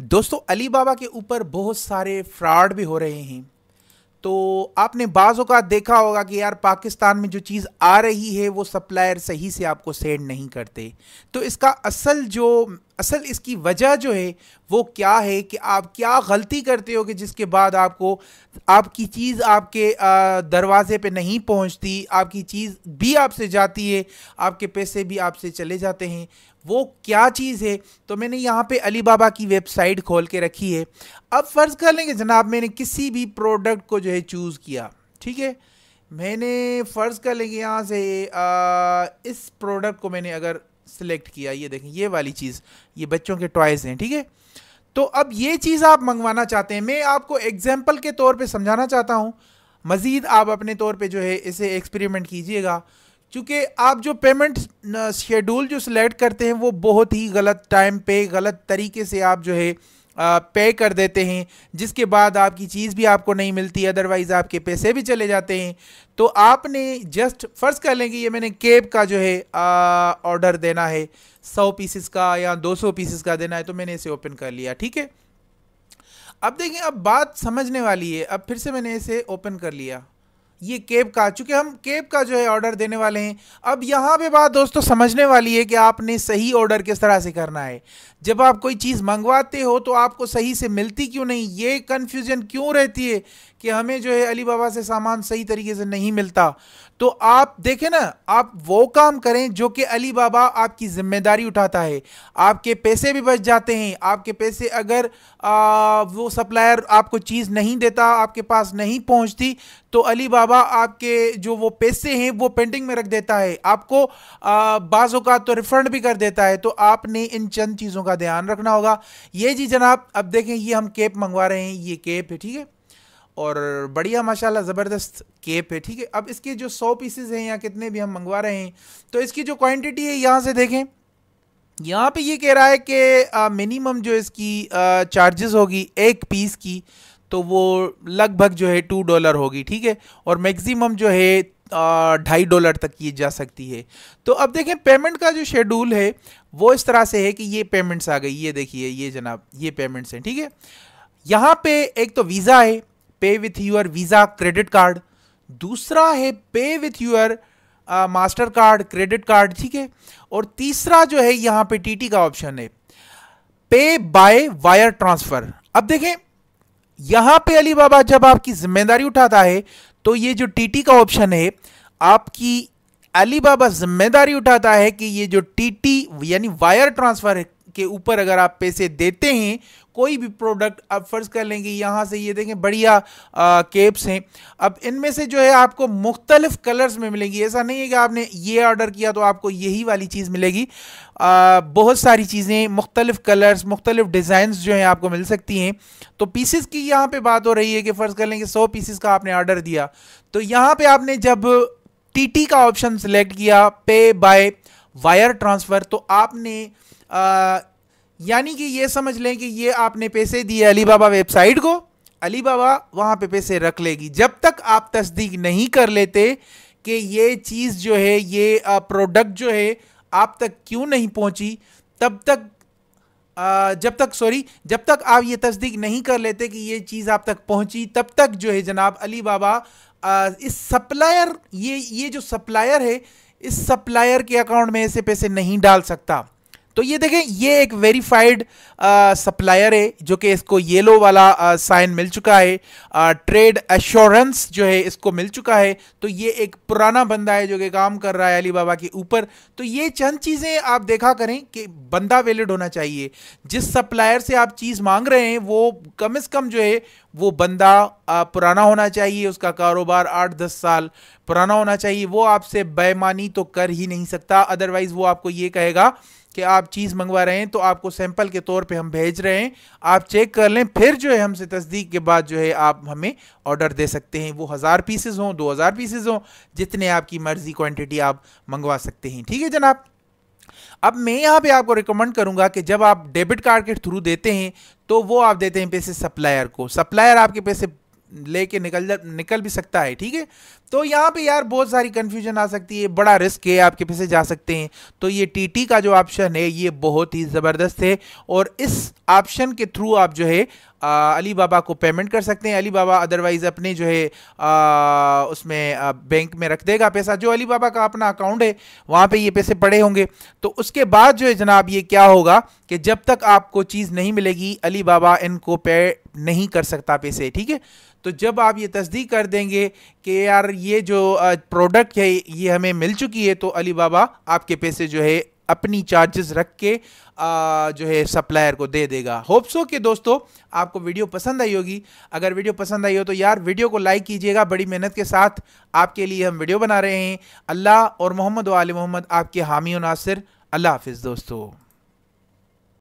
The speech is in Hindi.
दोस्तों अली बाबा के ऊपर बहुत सारे फ्रॉड भी हो रहे हैं तो आपने बाज़ों का देखा होगा कि यार पाकिस्तान में जो चीज़ आ रही है वो सप्लायर सही से आपको सेंड नहीं करते तो इसका असल जो असल इसकी वजह जो है वो क्या है कि आप क्या गलती करते हो कि जिसके बाद आपको आपकी चीज़ आपके दरवाज़े पे नहीं पहुंचती आपकी चीज़ भी आपसे जाती है आपके पैसे भी आपसे चले जाते हैं वो क्या चीज़ है तो मैंने यहाँ पे अली बाबा की वेबसाइट खोल के रखी है अब फ़र्ज़ कर लेंगे जनाब मैंने किसी भी प्रोडक्ट को जो है चूज़ किया ठीक है मैंने फ़र्ज़ कर लेंगे यहाँ से आ, इस प्रोडक्ट को मैंने अगर सिलेक्ट किया ये देखें ये वाली चीज़ ये बच्चों के टॉयज़ हैं ठीक है तो अब ये चीज़ आप मंगवाना चाहते हैं मैं आपको एग्जाम्पल के तौर पर समझाना चाहता हूँ मज़ीद आप अपने तौर पर जो है इसे एक्सपेरिमेंट कीजिएगा चूँकि आप जो पेमेंट शेड्यूल जो सिलेक्ट करते हैं वो बहुत ही गलत टाइम पे गलत तरीके से आप जो है पे कर देते हैं जिसके बाद आपकी चीज़ भी आपको नहीं मिलती अदरवाइज़ आपके पैसे भी चले जाते हैं तो आपने जस्ट फ़र्ज़ कर लेंगे ये मैंने केब का जो है ऑर्डर देना है सौ पीसेस का या दो सौ पीसेस का देना है तो मैंने इसे ओपन कर लिया ठीक है अब देखें अब बात समझने वाली है अब फिर से मैंने इसे ओपन कर लिया ये केप का चूंकि हम केप का जो है ऑर्डर देने वाले हैं अब यहाँ पे बात दोस्तों समझने वाली है कि आपने सही ऑर्डर किस तरह से करना है जब आप कोई चीज़ मंगवाते हो तो आपको सही से मिलती क्यों नहीं ये कन्फ्यूज़न क्यों रहती है कि हमें जो है अली बाबा से सामान सही तरीके से नहीं मिलता तो आप देखें ना आप वो काम करें जो कि अली बाबा आपकी ज़िम्मेदारी उठाता है आपके पैसे भी बच जाते हैं आपके पैसे अगर आ, वो सप्लायर आपको चीज़ नहीं देता आपके पास नहीं पहुंचती तो अली बाबा आपके जो वो पैसे हैं वो पेंडिंग में रख देता है आपको बाज़ तो रिफ़ंड भी कर देता है तो आपने इन चंद चीज़ों का ध्यान रखना होगा ये जी जनाब अब देखें ये हम कैप मंगवा रहे हैं ये कैप है ठीक है और बढ़िया माशाल्लाह ज़बरदस्त केप है ठीक है अब इसके जो सौ पीसेज हैं या कितने भी हम मंगवा रहे हैं तो इसकी जो क्वांटिटी है यहाँ से देखें यहाँ पे ये कह रहा है कि मिनिमम जो इसकी चार्जेस होगी एक पीस की तो वो लगभग जो है टू डॉलर होगी ठीक है और मैक्सिमम जो है ढाई डॉलर तक ये जा सकती है तो अब देखें पेमेंट का जो शेड्यूल है वो इस तरह से है कि ये पेमेंट्स आ गई ये देखिए ये जनाब ये पेमेंट्स हैं ठीक है यहाँ पे एक तो वीज़ा है pay with your Visa credit card दूसरा है pay with your Mastercard credit card ठीक है और तीसरा जो है यहां पे टीटी का ऑप्शन है पे बाय वायर ट्रांसफ़र अब देखें यहां पे अली बाबा जब आपकी जिम्मेदारी उठाता है तो ये जो टीटी का ऑप्शन है आपकी अली बाबा जिम्मेदारी उठाता है कि ये जो टीटी यानी वायर ट्रांसफ़र है के ऊपर अगर आप पैसे देते हैं कोई भी प्रोडक्ट आप फ़र्ज़ कर लेंगे यहाँ से ये देखें बढ़िया केप्स हैं अब इनमें से जो है आपको मुख्तलिफ़ कलर्स में मिलेंगी ऐसा नहीं है कि आपने ये ऑर्डर किया तो आपको यही वाली चीज़ मिलेगी आ, बहुत सारी चीज़ें मुख्तलिफ़ कलर्स मुख्तलिफ़ डिज़ाइंस जो हैं आपको मिल सकती हैं तो पीसेस की यहाँ पे बात हो रही है कि फ़र्ज़ कर लेंगे सौ पीसेस का आपने ऑर्डर दिया तो यहाँ पर आपने जब टी का ऑप्शन सेलेक्ट किया पे बाय वायर ट्रांसफ़र तो आपने यानी कि ये समझ लें कि ये आपने पैसे दिए अलीबाबा वेबसाइट को अलीबाबा वहाँ पे पैसे रख लेगी जब तक आप तस्दीक नहीं कर लेते कि ये चीज़ जो है ये प्रोडक्ट जो है आप तक क्यों नहीं पहुँची तब तक जब तक सॉरी जब तक आप ये तस्दीक नहीं कर लेते कि ये चीज़ आप तक पहुँची तब तक जो है जनाब अली बाबा इस सप्लायर ये ये जो सप्लायर है इस सप्लायर के अकाउंट में ऐसे पैसे नहीं डाल सकता तो ये देखें ये एक वेरीफाइड सप्लायर uh, है जो कि इसको येलो वाला साइन uh, मिल चुका है आ, ट्रेड एश्योरेंस जो है इसको मिल चुका है तो ये एक पुराना बंदा है जो कि काम कर रहा है अली बाबा के ऊपर तो ये चंद चीज़ें आप देखा करें कि बंदा वेलिड होना चाहिए जिस सप्लायर से आप चीज़ मांग रहे हैं वो कम अज़ कम जो है वो बंदा uh, पुराना होना चाहिए उसका कारोबार आठ दस साल पुराना होना चाहिए वो आपसे बेमानी तो कर ही नहीं सकता अदरवाइज़ वो आपको ये कहेगा कि आप चीज़ मंगवा रहे हैं तो आपको सैंपल के तौर पे हम भेज रहे हैं आप चेक कर लें फिर जो है हमसे तस्दीक के बाद जो है आप हमें ऑर्डर दे सकते हैं वो हज़ार पीसेज हों दो हज़ार पीसेज हों जितने आपकी मर्ज़ी क्वान्टिटी आप मंगवा सकते हैं ठीक है जनाब अब मैं यहाँ पे आपको रिकमेंड करूँगा कि जब आप डेबिट कार्ड के थ्रू देते हैं तो वो आप देते हैं पैसे सप्लायर को सप्लायर आपके पैसे लेके निकल निकल भी सकता है ठीक है तो यहाँ पे यार बहुत सारी कन्फ्यूजन आ सकती है बड़ा रिस्क है आपके पीछे जा सकते हैं तो ये टीटी का जो ऑप्शन है ये बहुत ही ज़बरदस्त है और इस ऑप्शन के थ्रू आप जो है अली बाबा को पेमेंट कर सकते हैं अली बाबा अदरवाइज़ अपने जो है आ, उसमें आ, बैंक में रख देगा पैसा जो अली बाबा का अपना अकाउंट है वहाँ पे ये पैसे पड़े होंगे तो उसके बाद जो है जनाब ये क्या होगा कि जब तक आपको चीज़ नहीं मिलेगी अली बाबा इनको पे नहीं कर सकता पैसे ठीक है तो जब आप ये तस्दीक कर देंगे कि यार ये जो प्रोडक्ट है ये हमें मिल चुकी है तो अली बाबा आपके पैसे जो है अपनी चार्जेस रख के आ, जो है सप्लायर को दे देगा होप्सो के दोस्तों आपको वीडियो पसंद आई होगी अगर वीडियो पसंद आई हो तो यार वीडियो को लाइक कीजिएगा बड़ी मेहनत के साथ आपके लिए हम वीडियो बना रहे हैं अल्लाह और मोहम्मद वाल मोहम्मद आपके हामी नासिर अल्लाह हाफिज़ दोस्तों